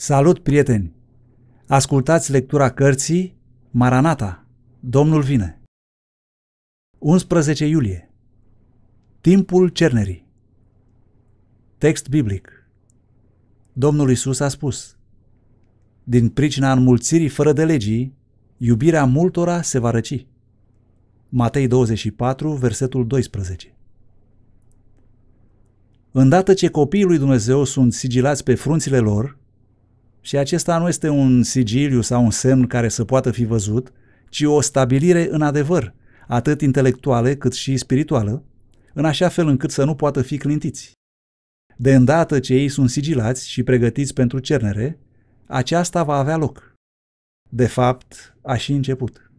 Salut, prieteni! Ascultați lectura cărții Maranata, Domnul vine. 11 iulie Timpul cernerii Text biblic Domnul Isus a spus Din pricina înmulțirii fără de legii, iubirea multora se va răci. Matei 24, versetul 12 Îndată ce copiii lui Dumnezeu sunt sigilați pe frunțile lor, și acesta nu este un sigiliu sau un semn care să poată fi văzut, ci o stabilire în adevăr, atât intelectuală cât și spirituală, în așa fel încât să nu poată fi clintiți. De îndată ce ei sunt sigilați și pregătiți pentru cernere, aceasta va avea loc. De fapt, a și început.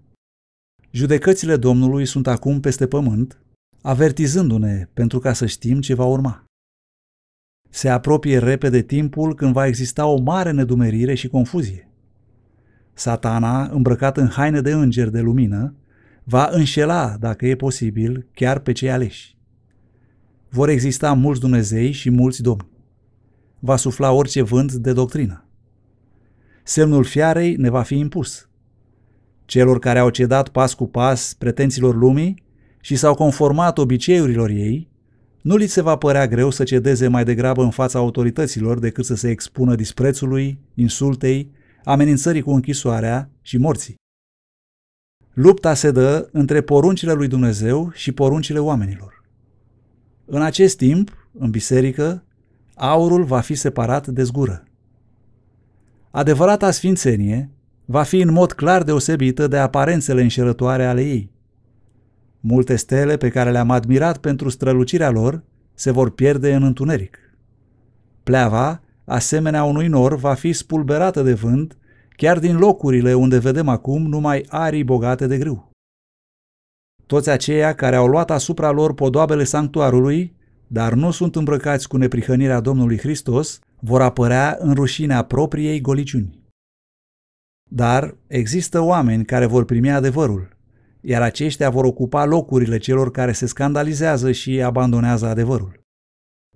Judecățile Domnului sunt acum peste pământ, avertizându-ne pentru ca să știm ce va urma. Se apropie repede timpul când va exista o mare nedumerire și confuzie. Satana, îmbrăcat în haine de înger de lumină, va înșela, dacă e posibil, chiar pe cei aleși. Vor exista mulți Dumnezei și mulți domni. Va sufla orice vânt de doctrină. Semnul fiarei ne va fi impus. Celor care au cedat pas cu pas pretențiilor lumii și s-au conformat obiceiurilor ei, nu li se va părea greu să cedeze mai degrabă în fața autorităților decât să se expună disprețului, insultei, amenințării cu închisoarea și morții. Lupta se dă între poruncile lui Dumnezeu și poruncile oamenilor. În acest timp, în biserică, aurul va fi separat de zgură. Adevărata sfințenie va fi în mod clar deosebită de aparențele înșelătoare ale ei – Multe stele pe care le-am admirat pentru strălucirea lor se vor pierde în întuneric. Pleava, asemenea unui nor, va fi spulberată de vânt, chiar din locurile unde vedem acum numai arii bogate de grâu. Toți aceia care au luat asupra lor podoabele sanctuarului, dar nu sunt îmbrăcați cu neprihănirea Domnului Hristos, vor apărea în rușinea propriei goliciuni. Dar există oameni care vor primi adevărul – iar aceștia vor ocupa locurile celor care se scandalizează și abandonează adevărul.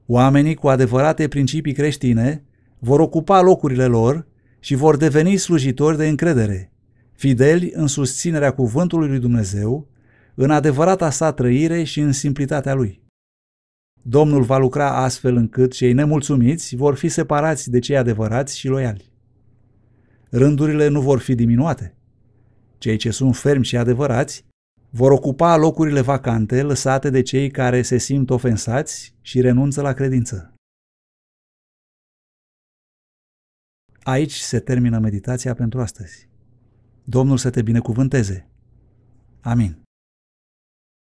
Oamenii cu adevărate principii creștine vor ocupa locurile lor și vor deveni slujitori de încredere, fideli în susținerea cuvântului lui Dumnezeu, în adevărata sa trăire și în simplitatea lui. Domnul va lucra astfel încât cei nemulțumiți vor fi separați de cei adevărați și loiali. Rândurile nu vor fi diminuate – cei ce sunt fermi și adevărați, vor ocupa locurile vacante lăsate de cei care se simt ofensați și renunță la credință. Aici se termină meditația pentru astăzi. Domnul să te binecuvânteze. Amin.